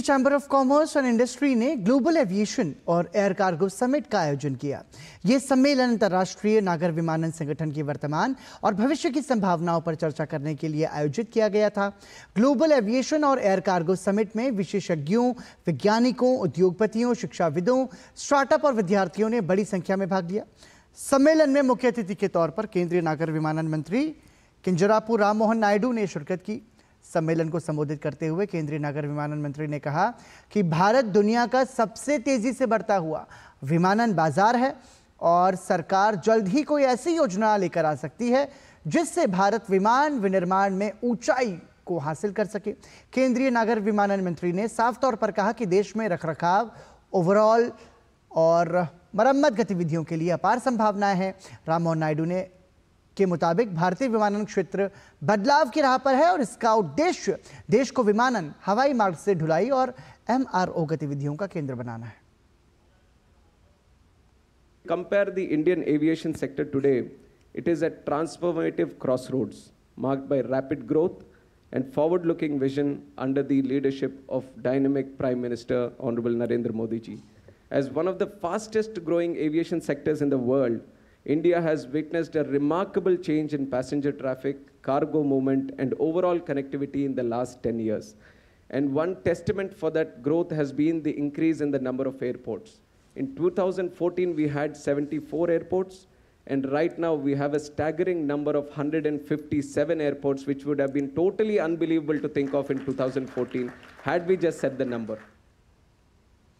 UST chamber of commerce और industry ने global aviation और एयर कार्गो समिट का आयोजन किया ये सम्मेलन अंतर्राष्ट्रीय नागर विमानन संगठन की वर्तमान और भविष्य की संभावनाओं पर चर्चा करने के लिए आयोजित किया गया था ग्लोबल एविएशन और एयर कार्गो समिट में विशेषज्ञों वैज्ञानिकों उद्योगपतियों शिक्षाविदों स्टार्टअप और विद्यार्थियों ने बड़ी संख्या में भाग लिया सम्मेलन में मुख्य अतिथि के तौर पर केंद्रीय नागर विमानन मंत्री किंजरापुर राम नायडू ने शिरकत की सम्मेलन को संबोधित करते हुए केंद्रीय नागर विमानन मंत्री ने कहा कि भारत दुनिया का सबसे तेजी से बढ़ता हुआ विमानन बाजार है और सरकार जल्द ही कोई ऐसी योजना लेकर आ सकती है जिससे भारत विमान विनिर्माण में ऊंचाई को हासिल कर सके केंद्रीय नागर विमानन मंत्री ने साफ तौर पर कहा कि देश में रखरखाव ओवरऑल और मरम्मत गतिविधियों के लिए अपार संभावनाएं हैं राम नायडू ने के मुताबिक भारतीय विमानन क्षेत्र बदलाव की राह पर है और इसका उद्देश्य देश को विमानन हवाई मार्ग से ढुलाई और एमआरओ गतिविधियों का केंद्र बनाना है compare the Indian aviation sector today it is a transformative cross road marked by rapid growth and forward looking vision under the leadership of dynamic prime minister honourable Narendra Modi ji as one of the fastest growing aviation sectors in the world India has witnessed a remarkable change in passenger traffic, cargo movement, and overall connectivity in the last 10 years. And one testament for that growth has been the increase in the number of airports. In 2014, we had 74 airports, and right now we have a staggering number of 157 airports, which would have been totally unbelievable to think of in 2014 had we just set the number.